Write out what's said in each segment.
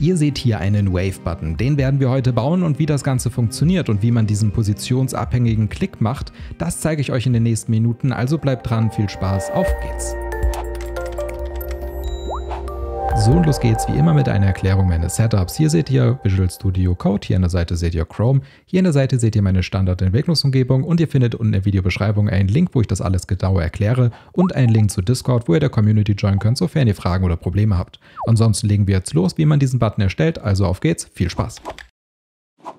Ihr seht hier einen Wave-Button, den werden wir heute bauen und wie das Ganze funktioniert und wie man diesen positionsabhängigen Klick macht, das zeige ich euch in den nächsten Minuten, also bleibt dran, viel Spaß, auf geht's! So und los geht's wie immer mit einer Erklärung meines Setups. Hier seht ihr Visual Studio Code, hier an der Seite seht ihr Chrome, hier an der Seite seht ihr meine Standardentwicklungsumgebung und ihr findet unten in der Videobeschreibung einen Link, wo ich das alles genauer erkläre und einen Link zu Discord, wo ihr der Community joinen könnt, sofern ihr Fragen oder Probleme habt. Ansonsten legen wir jetzt los, wie man diesen Button erstellt, also auf geht's, viel Spaß!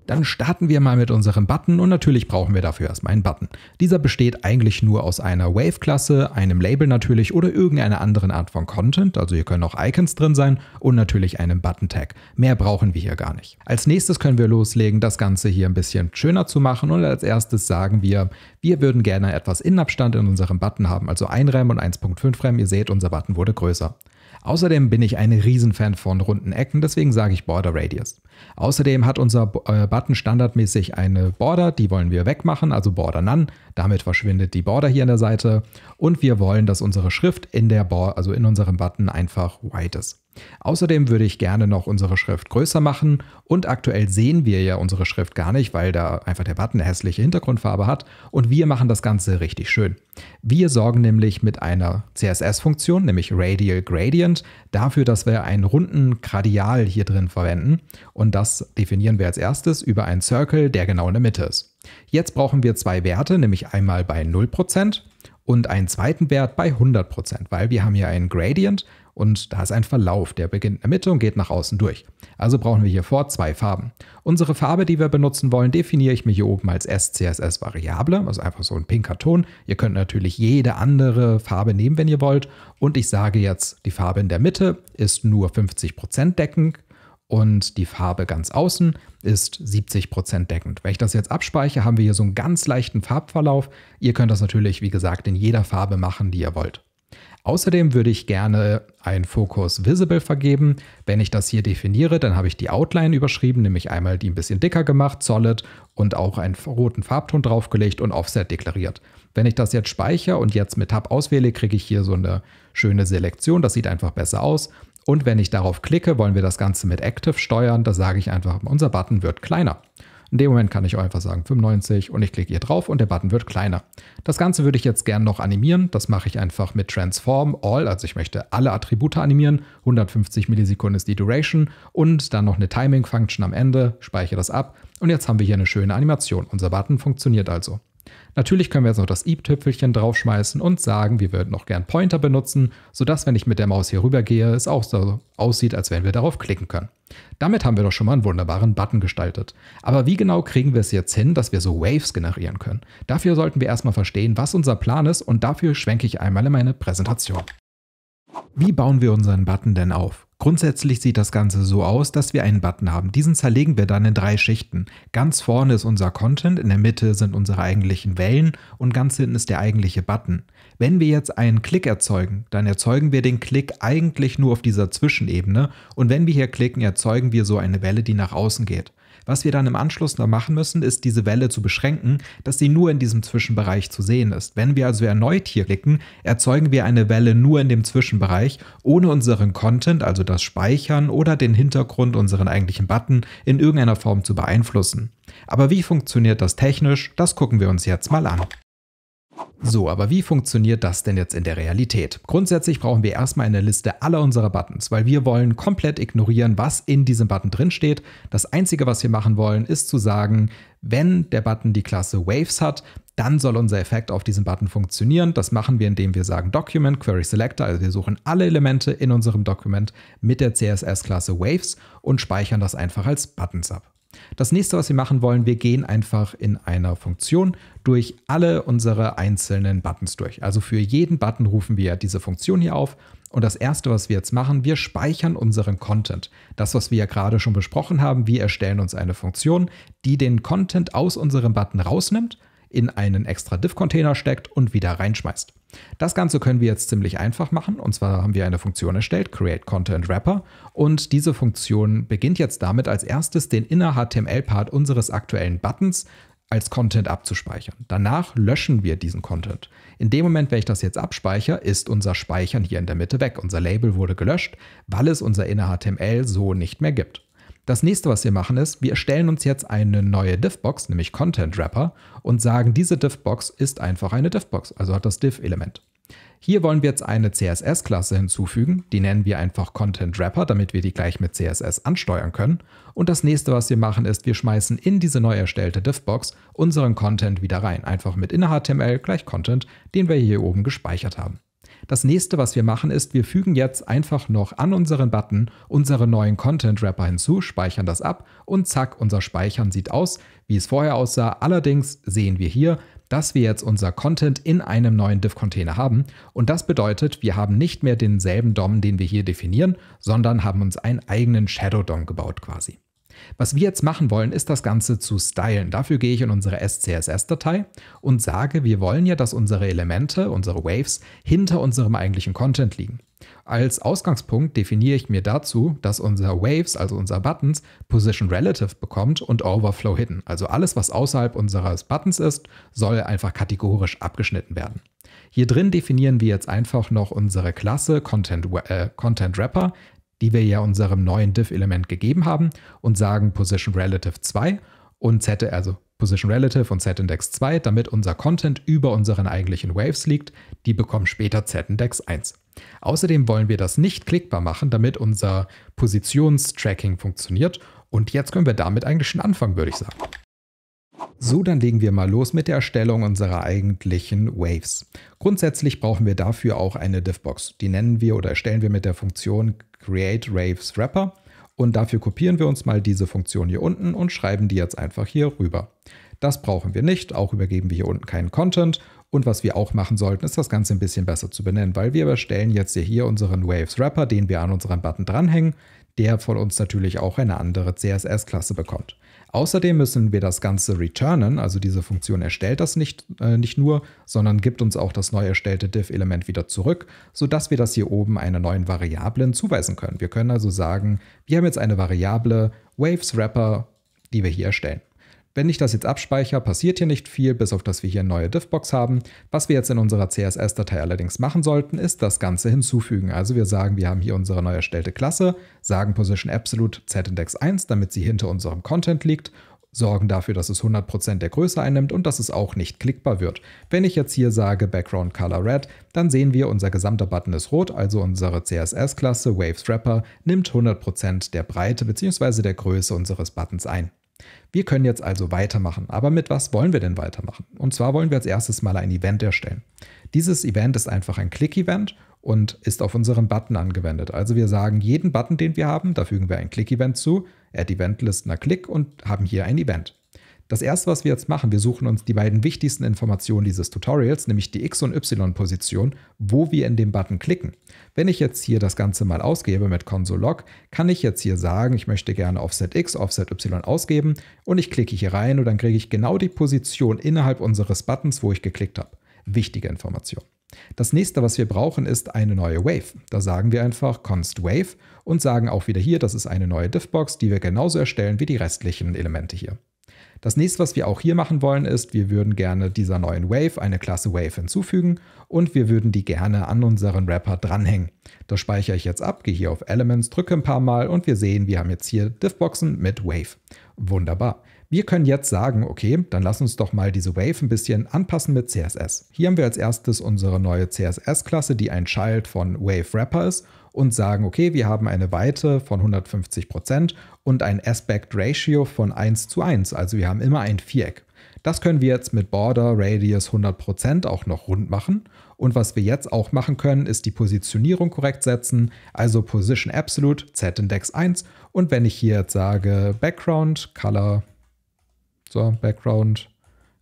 Dann starten wir mal mit unserem Button und natürlich brauchen wir dafür erstmal einen Button. Dieser besteht eigentlich nur aus einer Wave-Klasse, einem Label natürlich oder irgendeiner anderen Art von Content, also hier können auch Icons drin sein und natürlich einem Button-Tag. Mehr brauchen wir hier gar nicht. Als nächstes können wir loslegen, das Ganze hier ein bisschen schöner zu machen und als erstes sagen wir, wir würden gerne etwas Innenabstand in unserem Button haben, also 1 Rem und 1.5 Rem. Ihr seht, unser Button wurde größer. Außerdem bin ich ein Riesenfan von runden Ecken, deswegen sage ich Border Radius. Außerdem hat unser äh, Button standardmäßig eine Border, die wollen wir wegmachen, also Border None. Damit verschwindet die Border hier an der Seite. Und wir wollen, dass unsere Schrift in der Border, also in unserem Button einfach white ist. Außerdem würde ich gerne noch unsere Schrift größer machen und aktuell sehen wir ja unsere Schrift gar nicht, weil da einfach der Button eine hässliche Hintergrundfarbe hat und wir machen das Ganze richtig schön. Wir sorgen nämlich mit einer CSS-Funktion, nämlich Radial Gradient, dafür, dass wir einen runden Gradial hier drin verwenden und das definieren wir als erstes über einen Circle, der genau in der Mitte ist. Jetzt brauchen wir zwei Werte, nämlich einmal bei 0% und einen zweiten Wert bei 100%, weil wir haben hier einen Gradient und da ist ein Verlauf, der beginnt in der Mitte und geht nach außen durch. Also brauchen wir hier vor zwei Farben. Unsere Farbe, die wir benutzen wollen, definiere ich mir hier oben als SCSS-Variable, also einfach so ein pinker Ton. Ihr könnt natürlich jede andere Farbe nehmen, wenn ihr wollt. Und ich sage jetzt, die Farbe in der Mitte ist nur 50% deckend und die Farbe ganz außen ist 70% deckend. Wenn ich das jetzt abspeichere, haben wir hier so einen ganz leichten Farbverlauf. Ihr könnt das natürlich, wie gesagt, in jeder Farbe machen, die ihr wollt. Außerdem würde ich gerne einen Fokus Visible vergeben. Wenn ich das hier definiere, dann habe ich die Outline überschrieben, nämlich einmal die ein bisschen dicker gemacht, solid und auch einen roten Farbton draufgelegt und Offset deklariert. Wenn ich das jetzt speichere und jetzt mit Tab auswähle, kriege ich hier so eine schöne Selektion. Das sieht einfach besser aus. Und wenn ich darauf klicke, wollen wir das Ganze mit Active steuern. Da sage ich einfach, unser Button wird kleiner. In dem Moment kann ich auch einfach sagen 95 und ich klicke hier drauf und der Button wird kleiner. Das Ganze würde ich jetzt gern noch animieren. Das mache ich einfach mit Transform All, also ich möchte alle Attribute animieren. 150 Millisekunden ist die Duration und dann noch eine Timing Function am Ende, speichere das ab und jetzt haben wir hier eine schöne Animation. Unser Button funktioniert also. Natürlich können wir jetzt noch das i-Tüpfelchen draufschmeißen und sagen, wir würden noch gern Pointer benutzen, sodass, wenn ich mit der Maus hier rüber gehe, es auch so aussieht, als wenn wir darauf klicken können. Damit haben wir doch schon mal einen wunderbaren Button gestaltet. Aber wie genau kriegen wir es jetzt hin, dass wir so Waves generieren können? Dafür sollten wir erstmal verstehen, was unser Plan ist und dafür schwenke ich einmal in meine Präsentation. Wie bauen wir unseren Button denn auf? Grundsätzlich sieht das Ganze so aus, dass wir einen Button haben. Diesen zerlegen wir dann in drei Schichten. Ganz vorne ist unser Content, in der Mitte sind unsere eigentlichen Wellen und ganz hinten ist der eigentliche Button. Wenn wir jetzt einen Klick erzeugen, dann erzeugen wir den Klick eigentlich nur auf dieser Zwischenebene und wenn wir hier klicken, erzeugen wir so eine Welle, die nach außen geht. Was wir dann im Anschluss noch machen müssen, ist diese Welle zu beschränken, dass sie nur in diesem Zwischenbereich zu sehen ist. Wenn wir also erneut hier klicken, erzeugen wir eine Welle nur in dem Zwischenbereich, ohne unseren Content, also das Speichern oder den Hintergrund, unseren eigentlichen Button, in irgendeiner Form zu beeinflussen. Aber wie funktioniert das technisch, das gucken wir uns jetzt mal an. So, aber wie funktioniert das denn jetzt in der Realität? Grundsätzlich brauchen wir erstmal eine Liste aller unserer Buttons, weil wir wollen komplett ignorieren, was in diesem Button drin steht. Das Einzige, was wir machen wollen, ist zu sagen, wenn der Button die Klasse Waves hat, dann soll unser Effekt auf diesem Button funktionieren. Das machen wir, indem wir sagen Document Query Selector, also wir suchen alle Elemente in unserem Dokument mit der CSS-Klasse Waves und speichern das einfach als Buttons ab. Das nächste, was wir machen wollen, wir gehen einfach in einer Funktion durch alle unsere einzelnen Buttons durch. Also für jeden Button rufen wir diese Funktion hier auf. Und das erste, was wir jetzt machen, wir speichern unseren Content. Das, was wir ja gerade schon besprochen haben, wir erstellen uns eine Funktion, die den Content aus unserem Button rausnimmt in einen extra Div-Container steckt und wieder reinschmeißt. Das Ganze können wir jetzt ziemlich einfach machen. Und zwar haben wir eine Funktion erstellt, create content wrapper. Und diese Funktion beginnt jetzt damit, als erstes den inner HTML-Part unseres aktuellen Buttons als Content abzuspeichern. Danach löschen wir diesen Content. In dem Moment, wenn ich das jetzt abspeichere, ist unser Speichern hier in der Mitte weg. Unser Label wurde gelöscht, weil es unser inner HTML so nicht mehr gibt. Das nächste, was wir machen, ist, wir erstellen uns jetzt eine neue Diffbox, nämlich Content Wrapper, und sagen, diese Diffbox ist einfach eine Diffbox, also hat das diff element Hier wollen wir jetzt eine CSS-Klasse hinzufügen, die nennen wir einfach Content Wrapper, damit wir die gleich mit CSS ansteuern können. Und das nächste, was wir machen, ist, wir schmeißen in diese neu erstellte Diffbox unseren Content wieder rein, einfach mit inner HTML gleich Content, den wir hier oben gespeichert haben. Das nächste, was wir machen, ist, wir fügen jetzt einfach noch an unseren Button unseren neuen Content Wrapper hinzu, speichern das ab und zack, unser Speichern sieht aus, wie es vorher aussah. Allerdings sehen wir hier, dass wir jetzt unser Content in einem neuen Div-Container haben. Und das bedeutet, wir haben nicht mehr denselben DOM, den wir hier definieren, sondern haben uns einen eigenen Shadow-DOM gebaut quasi. Was wir jetzt machen wollen, ist das Ganze zu stylen. Dafür gehe ich in unsere SCSS-Datei und sage, wir wollen ja, dass unsere Elemente, unsere Waves, hinter unserem eigentlichen Content liegen. Als Ausgangspunkt definiere ich mir dazu, dass unser Waves, also unser Buttons, Position Relative bekommt und Overflow Hidden. Also alles, was außerhalb unseres Buttons ist, soll einfach kategorisch abgeschnitten werden. Hier drin definieren wir jetzt einfach noch unsere Klasse Content, äh, Content Wrapper, die wir ja unserem neuen Div-Element gegeben haben und sagen Position Relative 2 und Z, also Position Relative und Z-Index 2, damit unser Content über unseren eigentlichen Waves liegt, die bekommen später Z-Index 1. Außerdem wollen wir das nicht klickbar machen, damit unser Positionstracking funktioniert und jetzt können wir damit eigentlich schon anfangen, würde ich sagen. So, dann legen wir mal los mit der Erstellung unserer eigentlichen Waves. Grundsätzlich brauchen wir dafür auch eine Diffbox. Die nennen wir oder erstellen wir mit der Funktion create Raves Wrapper und dafür kopieren wir uns mal diese Funktion hier unten und schreiben die jetzt einfach hier rüber. Das brauchen wir nicht, auch übergeben wir hier unten keinen Content und was wir auch machen sollten, ist das Ganze ein bisschen besser zu benennen, weil wir erstellen jetzt hier unseren Waves Wrapper, den wir an unseren Button dranhängen, der von uns natürlich auch eine andere CSS-Klasse bekommt. Außerdem müssen wir das Ganze returnen, also diese Funktion erstellt das nicht, äh, nicht nur, sondern gibt uns auch das neu erstellte div-Element wieder zurück, sodass wir das hier oben einer neuen Variablen zuweisen können. Wir können also sagen, wir haben jetzt eine Variable Waves Wrapper, die wir hier erstellen. Wenn ich das jetzt abspeichere, passiert hier nicht viel, bis auf dass wir hier eine neue Diffbox haben. Was wir jetzt in unserer CSS-Datei allerdings machen sollten, ist das Ganze hinzufügen. Also wir sagen, wir haben hier unsere neu erstellte Klasse, sagen Position Absolute Z-Index 1, damit sie hinter unserem Content liegt sorgen dafür, dass es 100% der Größe einnimmt und dass es auch nicht klickbar wird. Wenn ich jetzt hier sage Background Color Red, dann sehen wir, unser gesamter Button ist rot, also unsere CSS-Klasse Waves Wrapper nimmt 100% der Breite bzw. der Größe unseres Buttons ein. Wir können jetzt also weitermachen. Aber mit was wollen wir denn weitermachen? Und zwar wollen wir als erstes mal ein Event erstellen. Dieses Event ist einfach ein Click-Event und ist auf unseren Button angewendet. Also wir sagen, jeden Button, den wir haben, da fügen wir ein Click-Event zu, Add Event Listener Click und haben hier ein Event. Das erste, was wir jetzt machen, wir suchen uns die beiden wichtigsten Informationen dieses Tutorials, nämlich die X- und Y-Position, wo wir in den Button klicken. Wenn ich jetzt hier das Ganze mal ausgebe mit Console.log, kann ich jetzt hier sagen, ich möchte gerne Offset X, Offset Y ausgeben und ich klicke hier rein und dann kriege ich genau die Position innerhalb unseres Buttons, wo ich geklickt habe. Wichtige Information. Das nächste, was wir brauchen, ist eine neue Wave. Da sagen wir einfach const wave und sagen auch wieder hier, das ist eine neue Diffbox, die wir genauso erstellen wie die restlichen Elemente hier. Das nächste, was wir auch hier machen wollen, ist, wir würden gerne dieser neuen Wave eine Klasse Wave hinzufügen und wir würden die gerne an unseren Wrapper dranhängen. Das speichere ich jetzt ab, gehe hier auf Elements, drücke ein paar Mal und wir sehen, wir haben jetzt hier Diffboxen mit Wave. Wunderbar. Wir können jetzt sagen, okay, dann lass uns doch mal diese Wave ein bisschen anpassen mit CSS. Hier haben wir als erstes unsere neue CSS-Klasse, die ein Child von Wave Wrapper ist und sagen, okay, wir haben eine Weite von 150% und ein Aspect Ratio von 1 zu 1, also wir haben immer ein Viereck. Das können wir jetzt mit Border Radius 100% auch noch rund machen. Und was wir jetzt auch machen können, ist die Positionierung korrekt setzen, also Position Absolute, Z-Index 1. Und wenn ich hier jetzt sage Background Color so, Background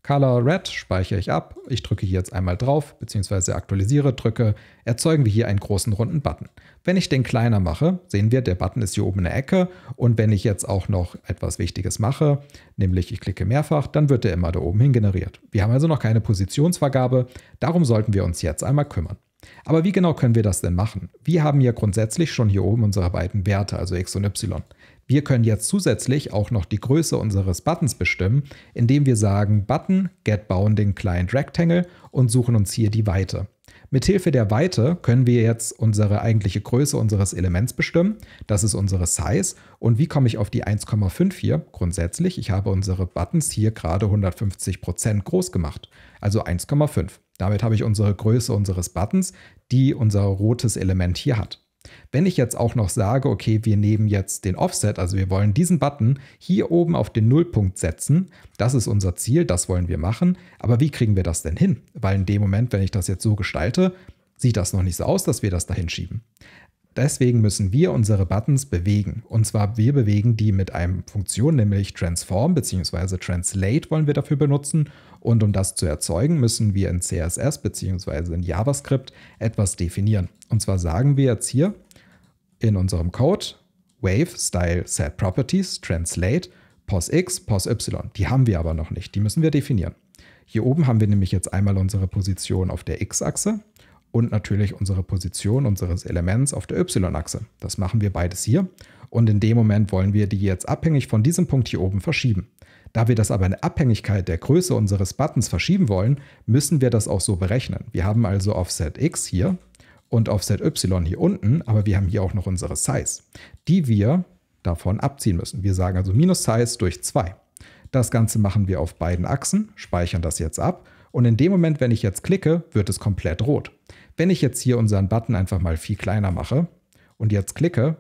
Color Red speichere ich ab. Ich drücke hier jetzt einmal drauf, beziehungsweise aktualisiere, drücke, erzeugen wir hier einen großen runden Button. Wenn ich den kleiner mache, sehen wir, der Button ist hier oben in der Ecke. Und wenn ich jetzt auch noch etwas Wichtiges mache, nämlich ich klicke mehrfach, dann wird der immer da oben hin generiert. Wir haben also noch keine Positionsvergabe. Darum sollten wir uns jetzt einmal kümmern. Aber wie genau können wir das denn machen? Wir haben ja grundsätzlich schon hier oben unsere beiden Werte, also x und y. Wir können jetzt zusätzlich auch noch die Größe unseres Buttons bestimmen, indem wir sagen Button Get Bounding Client Rectangle und suchen uns hier die Weite. Mithilfe der Weite können wir jetzt unsere eigentliche Größe unseres Elements bestimmen. Das ist unsere Size. Und wie komme ich auf die 1,5 hier? Grundsätzlich, ich habe unsere Buttons hier gerade 150% groß gemacht, also 1,5. Damit habe ich unsere Größe unseres Buttons, die unser rotes Element hier hat. Wenn ich jetzt auch noch sage, okay, wir nehmen jetzt den Offset, also wir wollen diesen Button hier oben auf den Nullpunkt setzen, das ist unser Ziel, das wollen wir machen, aber wie kriegen wir das denn hin? Weil in dem Moment, wenn ich das jetzt so gestalte, sieht das noch nicht so aus, dass wir das da hinschieben. Deswegen müssen wir unsere Buttons bewegen. Und zwar wir bewegen die mit einer Funktion, nämlich Transform bzw. Translate wollen wir dafür benutzen. Und um das zu erzeugen, müssen wir in CSS bzw. in JavaScript etwas definieren. Und zwar sagen wir jetzt hier in unserem Code Wave Style Set Properties Translate POS X, POS Y. Die haben wir aber noch nicht. Die müssen wir definieren. Hier oben haben wir nämlich jetzt einmal unsere Position auf der X-Achse und natürlich unsere Position unseres Elements auf der y-Achse. Das machen wir beides hier und in dem Moment wollen wir die jetzt abhängig von diesem Punkt hier oben verschieben. Da wir das aber in Abhängigkeit der Größe unseres Buttons verschieben wollen, müssen wir das auch so berechnen. Wir haben also Offset x hier und Offset y hier unten, aber wir haben hier auch noch unsere Size, die wir davon abziehen müssen. Wir sagen also minus Size durch 2. Das Ganze machen wir auf beiden Achsen, speichern das jetzt ab und in dem Moment, wenn ich jetzt klicke, wird es komplett rot. Wenn ich jetzt hier unseren Button einfach mal viel kleiner mache und jetzt klicke,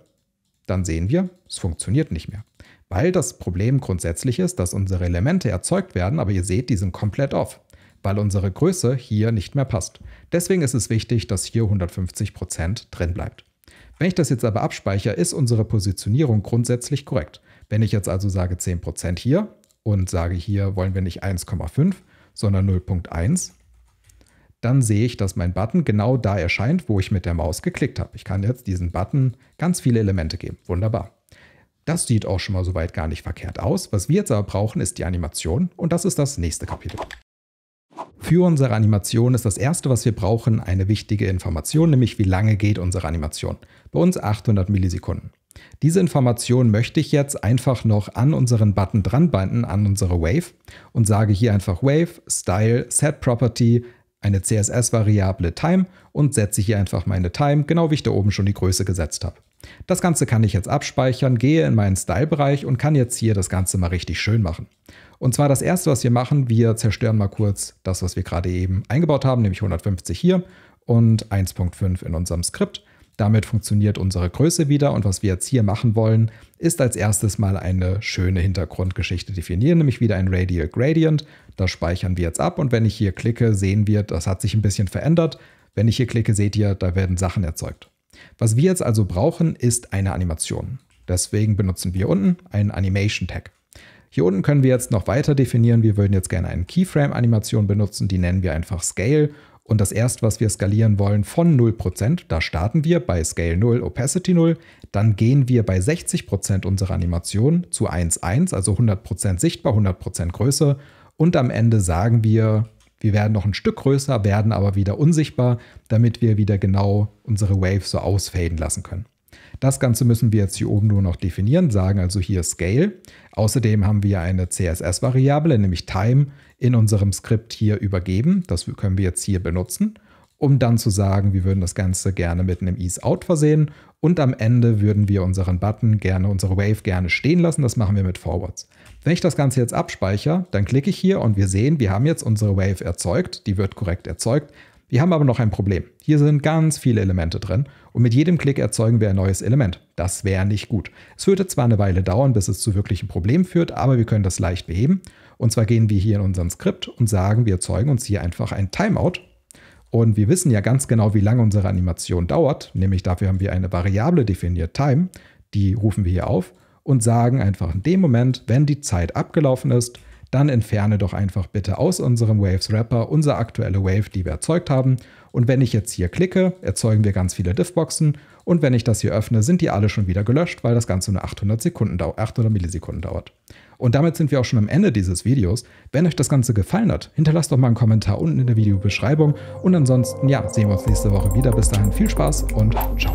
dann sehen wir, es funktioniert nicht mehr. Weil das Problem grundsätzlich ist, dass unsere Elemente erzeugt werden, aber ihr seht, die sind komplett off, weil unsere Größe hier nicht mehr passt. Deswegen ist es wichtig, dass hier 150% drin bleibt. Wenn ich das jetzt aber abspeichere, ist unsere Positionierung grundsätzlich korrekt. Wenn ich jetzt also sage 10% hier und sage hier wollen wir nicht 1,5, sondern 0.1, dann sehe ich, dass mein Button genau da erscheint, wo ich mit der Maus geklickt habe. Ich kann jetzt diesen Button ganz viele Elemente geben. Wunderbar. Das sieht auch schon mal soweit gar nicht verkehrt aus. Was wir jetzt aber brauchen, ist die Animation und das ist das nächste Kapitel. Für unsere Animation ist das erste, was wir brauchen, eine wichtige Information, nämlich wie lange geht unsere Animation. Bei uns 800 Millisekunden. Diese Information möchte ich jetzt einfach noch an unseren Button dranbinden, an unsere Wave und sage hier einfach Wave, Style, Set Property, eine CSS-Variable Time und setze hier einfach meine Time, genau wie ich da oben schon die Größe gesetzt habe. Das Ganze kann ich jetzt abspeichern, gehe in meinen Style-Bereich und kann jetzt hier das Ganze mal richtig schön machen. Und zwar das erste, was wir machen, wir zerstören mal kurz das, was wir gerade eben eingebaut haben, nämlich 150 hier und 1.5 in unserem Skript. Damit funktioniert unsere Größe wieder und was wir jetzt hier machen wollen, ist als erstes mal eine schöne Hintergrundgeschichte definieren, nämlich wieder ein Radial Gradient. Das speichern wir jetzt ab und wenn ich hier klicke, sehen wir, das hat sich ein bisschen verändert. Wenn ich hier klicke, seht ihr, da werden Sachen erzeugt. Was wir jetzt also brauchen, ist eine Animation. Deswegen benutzen wir unten einen Animation Tag. Hier unten können wir jetzt noch weiter definieren. Wir würden jetzt gerne eine Keyframe-Animation benutzen. Die nennen wir einfach Scale. Und das erste, was wir skalieren wollen von 0%, da starten wir bei Scale 0, Opacity 0. Dann gehen wir bei 60% unserer Animation zu 1,1, also 100% sichtbar, 100% Größe. Und am Ende sagen wir, wir werden noch ein Stück größer, werden aber wieder unsichtbar, damit wir wieder genau unsere Wave so ausfaden lassen können. Das Ganze müssen wir jetzt hier oben nur noch definieren, sagen also hier Scale. Außerdem haben wir eine CSS-Variable, nämlich Time, in unserem Skript hier übergeben. Das können wir jetzt hier benutzen um dann zu sagen, wir würden das Ganze gerne mit einem Ease Out versehen und am Ende würden wir unseren Button gerne, unsere Wave gerne stehen lassen. Das machen wir mit Forwards. Wenn ich das Ganze jetzt abspeichere, dann klicke ich hier und wir sehen, wir haben jetzt unsere Wave erzeugt. Die wird korrekt erzeugt. Wir haben aber noch ein Problem. Hier sind ganz viele Elemente drin und mit jedem Klick erzeugen wir ein neues Element. Das wäre nicht gut. Es würde zwar eine Weile dauern, bis es zu wirklichen Problemen führt, aber wir können das leicht beheben. Und zwar gehen wir hier in unseren Skript und sagen, wir erzeugen uns hier einfach ein Timeout und wir wissen ja ganz genau, wie lange unsere Animation dauert. Nämlich dafür haben wir eine Variable definiert, Time. Die rufen wir hier auf und sagen einfach in dem Moment, wenn die Zeit abgelaufen ist, dann entferne doch einfach bitte aus unserem Waves Wrapper unsere aktuelle Wave, die wir erzeugt haben. Und wenn ich jetzt hier klicke, erzeugen wir ganz viele Diffboxen. Und wenn ich das hier öffne, sind die alle schon wieder gelöscht, weil das Ganze nur 800, Sekunden 800 Millisekunden dauert. Und damit sind wir auch schon am Ende dieses Videos. Wenn euch das Ganze gefallen hat, hinterlasst doch mal einen Kommentar unten in der Videobeschreibung. Und ansonsten, ja, sehen wir uns nächste Woche wieder. Bis dahin viel Spaß und ciao.